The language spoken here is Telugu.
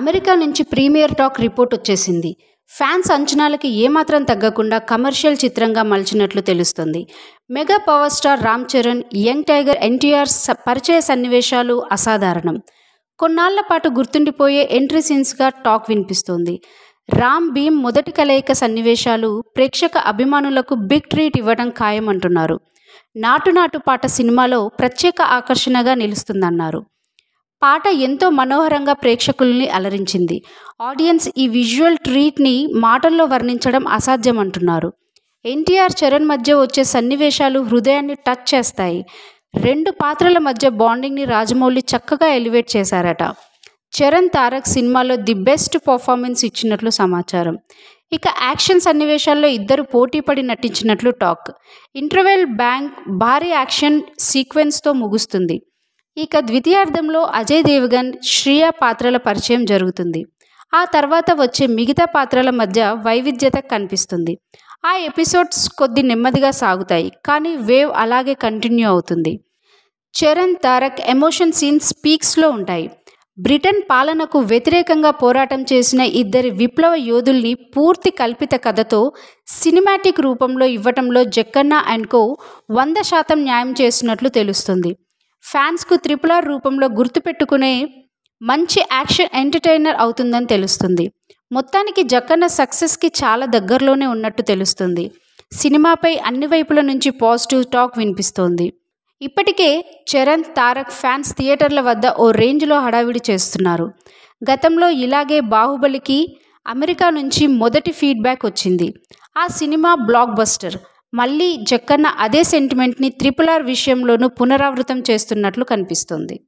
అమెరికా నుంచి ప్రీమియర్ టాక్ రిపోర్ట్ వచ్చేసింది ఫ్యాన్స్ అంచనాలకి ఏమాత్రం తగ్గకుండా కమర్షియల్ చిత్రంగా మలిచినట్లు తెలుస్తుంది mega power star Ram Charan young tiger NTR పరిచయ సన్నివేశాలు అసాధారణం కొన్నాళ్ల పాటు గుర్తుండిపోయే ఎంట్రీ సీన్స్గా టాక్ వినిపిస్తోంది రామ్ భీమ్ మొదటి కలయిక సన్నివేశాలు ప్రేక్షక అభిమానులకు బిగ్ ట్రీట్ ఇవ్వడం ఖాయమంటున్నారు నాటు నాటు పాట సినిమాలో ప్రత్యేక ఆకర్షణగా నిలుస్తుందన్నారు పాట ఎంతో మనోహరంగా ప్రేక్షకుల్ని అలరించింది ఆడియన్స్ ఈ విజువల్ ట్రీట్ని మాటల్లో వర్ణించడం అసాధ్యం అంటున్నారు ఎన్టీఆర్ చరణ్ మధ్య వచ్చే సన్నివేశాలు హృదయాన్ని టచ్ చేస్తాయి రెండు పాత్రల మధ్య బాండింగ్ని రాజమౌళి చక్కగా ఎలివేట్ చేశారట చరణ్ తారక్ సినిమాలో ది బెస్ట్ పర్ఫార్మెన్స్ ఇచ్చినట్లు సమాచారం ఇక యాక్షన్ సన్నివేశాల్లో ఇద్దరు పోటీపడి నటించినట్లు టాక్ ఇంటర్వెల్ బ్యాంక్ భారీ యాక్షన్ సీక్వెన్స్తో ముగుస్తుంది ఇక ద్వితీయార్థంలో అజయ్ దేవగన్ శ్రేయ పాత్రల పరిచయం జరుగుతుంది ఆ తర్వాత వచ్చే మిగతా పాత్రల మధ్య వైవిధ్యత కనిపిస్తుంది ఆ ఎపిసోడ్స్ కొద్ది నెమ్మదిగా సాగుతాయి కానీ వేవ్ అలాగే కంటిన్యూ అవుతుంది చరణ్ తారక్ ఎమోషన్ సీన్స్ పీక్స్లో ఉంటాయి బ్రిటన్ పాలనకు వ్యతిరేకంగా పోరాటం చేసిన ఇద్దరి విప్లవ యోధుల్ని పూర్తి కల్పిత కథతో సినిమాటిక్ రూపంలో ఇవ్వటంలో జక్కన్న అండ్ కో వంద శాతం న్యాయం చేసినట్లు తెలుస్తుంది ఫ్యాన్స్కు ఆర్ రూపంలో గుర్తుపెట్టుకునే మంచి యాక్షన్ ఎంటర్టైనర్ అవుతుందని తెలుస్తుంది మొత్తానికి జక్కన్న సక్సెస్కి చాలా దగ్గరలోనే ఉన్నట్టు తెలుస్తుంది సినిమాపై అన్ని వైపుల నుంచి పాజిటివ్ టాక్ వినిపిస్తోంది ఇప్పటికే చరణ్ తారక్ ఫ్యాన్స్ థియేటర్ల వద్ద ఓ రేంజ్లో హడావిడి చేస్తున్నారు గతంలో ఇలాగే బాహుబలికి అమెరికా నుంచి మొదటి ఫీడ్బ్యాక్ వచ్చింది ఆ సినిమా బ్లాక్ బస్టర్ మళ్ళీ జక్కన్న అదే సెంటిమెంట్ని త్రిపుల్ ఆర్ విషయంలోనూ పునరావృతం చేస్తున్నట్లు కనిపిస్తుంది